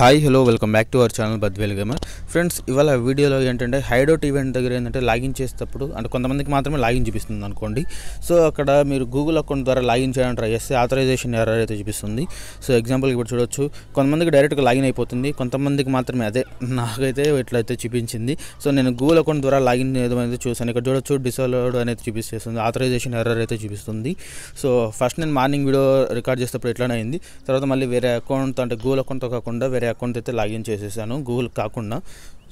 hi hello welcome back to our channel Badvel gamer friends ఇవాళ వీడియోలో ఏంటంటే హైడౌట్ ఈవెంట్ దగ్గర ఏంటంటే లాగిన్ చేసేటప్పుడు అంటే కొంతమందికి మాత్రమే లాగిన్ చూపిస్తుంది అనుకోండి సో అక్కడ మీరు గూగుల్ అకౌంట్ ద్వారా లాగిన్ చేయడానికి ట్రై చేస్తే ఆథరైజేషన్ ఎర్రర్ అయితే చూపిస్తుంది సో ఎగ్జాంపుల్ ఇప్పుడు చూడొచ్చు కొంతమందికి డైరెక్ట్గా లాగిన్ అయిపోతుంది కొంతమందికి మాత్రమే అదే నాకైతే ఇట్లయితే చూపించింది సో నేను గూగుల్ అకౌంట్ ద్వారా లాగిన్ ఏదైతే చూసాను ఇక్కడ చూడొచ్చు డిసలోడ్ అనేది చూపిస్తుంది ఆథరైజేషన్ ఎర్రర్ అయితే చూపిస్తుంది సో ఫస్ట్ నేను మార్నింగ్ వీడియో రికార్డ్ చేసేటప్పుడు ఎట్లానే అయింది తర్వాత మళ్ళీ వేరే అకౌంట్ అంటే గూగుల్ అకౌంట్తో కాకుండా వేరే అకౌంట్ అయితే లాగిన్ చేసేసాను గూగుల్ కాకుండా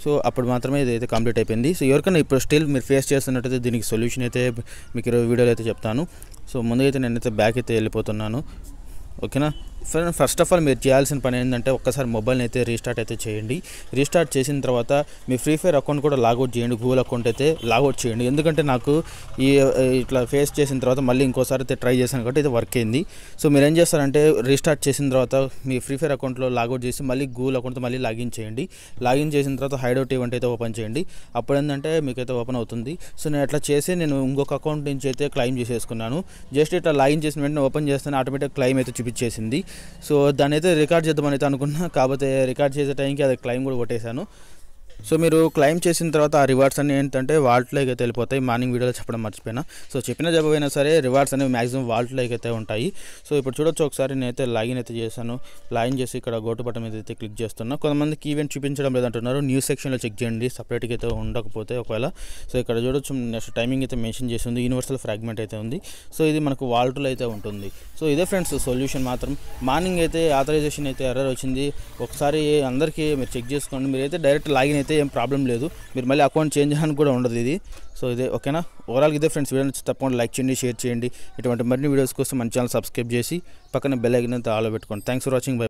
సో అప్పుడు మాత్రమే ఇదైతే కంప్లీట్ అయిపోయింది సో ఎవరికైనా ఇప్పుడు స్టిల్ మీరు ఫేస్ చేస్తున్నట్టయితే దీనికి సొల్యూషన్ అయితే మీకు ఈరోజు వీడియోలో అయితే చెప్తాను సో ముందు అయితే నేనైతే బ్యాక్ అయితే వెళ్ళిపోతున్నాను ఓకేనా ఫ్రెండ్ ఫస్ట్ ఆఫ్ ఆల్ మీరు చేయాల్సిన పని ఏంటంటే ఒక్కసారి మొబైల్ని అయితే రీస్టార్ట్ అయితే చేయండి రీస్టార్ట్ చేసిన తర్వాత మీ ఫ్రీ ఫైర్ అకౌంట్ కూడా లాగౌట్ చేయండి గూగుల్ అకౌంట్ అయితే లాగౌట్ చేయండి ఎందుకంటే నాకు ఈ ఇట్లా ఫేస్ చేసిన తర్వాత మళ్ళీ ఇంకోసారి అయితే ట్రై చేశాను కాబట్టి ఇది వర్క్ అయింది సో మీరు ఏం చేస్తారంటే రీస్టార్ట్ చేసిన తర్వాత మీ ఫ్రీ ఫైర్ అకౌంట్లో లాగౌట్ చేసి మళ్ళీ గూగుల్ అకౌంట్తో మళ్ళీ లాగిన్ చేయండి లాగిన్ చేసిన తర్వాత హైడౌట్ ఈవెంట్ అయితే ఓపెన్ చేయండి అప్పుడు ఏంటంటే మీకైతే ఓపెన్ అవుతుంది సో నేను అట్లా చేసి నేను ఇంకొక అకౌంట్ నుంచి అయితే క్లెయిమ్ చేసేసుకున్నాను జస్ట్ ఇట్లా లాగిన్ చేసిన వెంటనే ఓపెన్ చేస్తాను ఆటోమేటిక్ క్లెయిమ్ అయితే చూపించేసింది సో దాన్ని అయితే రికార్డ్ చేద్దామని అయితే అనుకున్నా కాకపోతే రికార్డ్ చేసే టైంకి అది క్లైమ్ కూడా కొట్టేశాను సో మీరు క్లైమ్ చేసిన తర్వాత ఆ రివార్డ్స్ అన్ని ఏంటంటే వాల్ట్లో అయితే వెళ్ళిపోతాయి మార్నింగ్ వీడియోలో చెప్పడం మర్చిపోయినా సో చెప్పిన జబ్బైనా సరే రివార్డ్స్ అనేవి మ్యాక్సిమం వాల్ట్లో అయితే ఉంటాయి సో ఇప్పుడు చూడొచ్చు ఒకసారి నేనైతే లాగిన్ అయితే చేశాను లాగిన్ చేసి ఇక్కడ గోటు బటన్ మీద అయితే క్లిక్ చేస్తున్నా కొంతమందికి ఈవెంట్ చూపించడం లేదంటున్నారు న్యూస్ సెక్షన్లో చెక్ చేయండి సపరేట్గా అయితే ఉండకపోతే ఒకవేళ సో ఇక్కడ చూడొచ్చు నెక్స్ట్ టైమింగ్ అయితే మెన్షన్ చేసి ఉంది యూనివర్సల్ ఫ్రాగ్మెంట్ అయితే ఉంది సో ఇది మనకు వాల్ట్లో అయితే ఉంటుంది సో ఇదే ఫ్రెండ్స్ సొల్యూషన్ మాత్రం మార్నింగ్ అయితే ఆథరైజేషన్ అయితే ఎర్రర్ వచ్చింది ఒకసారి అందరికీ మీరు చెక్ చేసుకోండి అయితే డైరెక్ట్ లాగిన్ అయితే అయితే ఏం ప్రాబ్లం లేదు మీరు మళ్ళీ అకౌంట్ చేంజ్ అని కూడా ఉండదు ఇది సో ఇదే ఓకేనా ఓవరాల్ ఇదే ఫ్రెండ్స్ వీడియో నచ్చి తప్పకుండా లైక్ చేయండి షేర్ చేయండి ఇటువంటి మరిన్ని వీడియోస్ కోసం మన ఛానల్ సబ్స్క్రైబ్ చేసి పక్కన బెల్ ఐకన్ అంతా ఆలో పెట్టుకోండి థ్యాంక్స్ ఫర్ వాచింగ్ బై